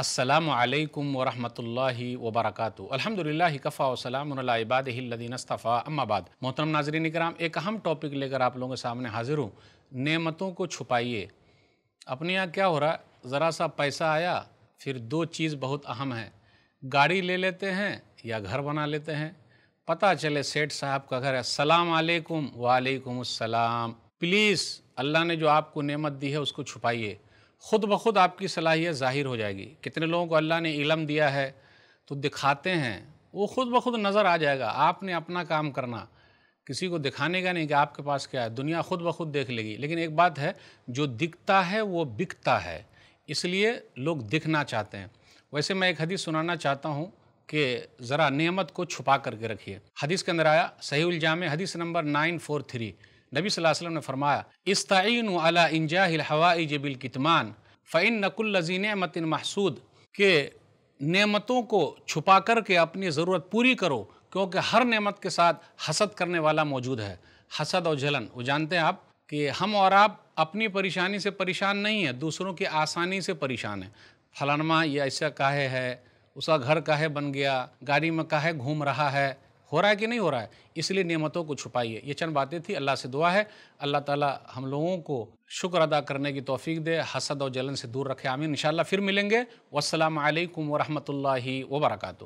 असलकम वरहमल वबरक अलहमदिल्ला कफ़ा वसलामबादीनस्तफ़ा अम्माबाद मोहतरम नाजरीन कराम एक अहम टॉपिक लेकर आप लोगों के सामने हाजिर हूँ नेमतों को छुपाइए अपने यहाँ क्या हो रहा है ज़रा सा पैसा आया फिर दो चीज़ बहुत अहम है गाड़ी ले लेते हैं या घर बना लेते हैं पता चले सेठ साहब का घर है सलाम वालेकुम प्लीज़ अल्लाह ने जो आपको नेमत दी है उसको छुपाइए ख़ुद ब खुद आपकी सलाहियत ज़ाहिर हो जाएगी कितने लोगों को अल्लाह ने इलम दिया है तो दिखाते हैं वो ख़ुद ब खुद नज़र आ जाएगा आपने अपना काम करना किसी को दिखाने का नहीं कि आपके पास क्या है दुनिया ख़ुद ब खुद देख लेगी लेकिन एक बात है जो दिखता है वो बिकता है इसलिए लोग दिखना चाहते हैं वैसे मैं एक हदीस सुनाना चाहता हूँ कि ज़रा नियमत को छुपा करके रखिए हदीस के अंदर आया सही उलजाम हदीस नंबर नाइन फोर थ्री नबी वसल्लम ने फरमाया इस्तीन अला इंजाहिलवाई बिलकतमान फ़ैन नकुल्लजीन मतिन महसूद के नेमतों को छुपा कर के अपनी ज़रूरत पूरी करो क्योंकि हर नेमत के साथ हसद करने वाला मौजूद है हसद और जलन वो जानते हैं आप कि हम और आप अपनी परेशानी से परेशान नहीं है दूसरों की आसानी से परेशान है फलानमा ये ऐसा काहे है उसका घर काहे बन गया गाड़ी में काहे घूम रहा है हो रहा है कि नहीं हो रहा है इसलिए नियमतों को छुपाइए ये चंद बातें थी अल्लाह से दुआ है अल्लाह ताला हम लोगों को शुक्र अदा करने की तोफ़ी दे हसद और जलन से दूर रखे आमीन इन फिर मिलेंगे वालकम वरहमल वर्का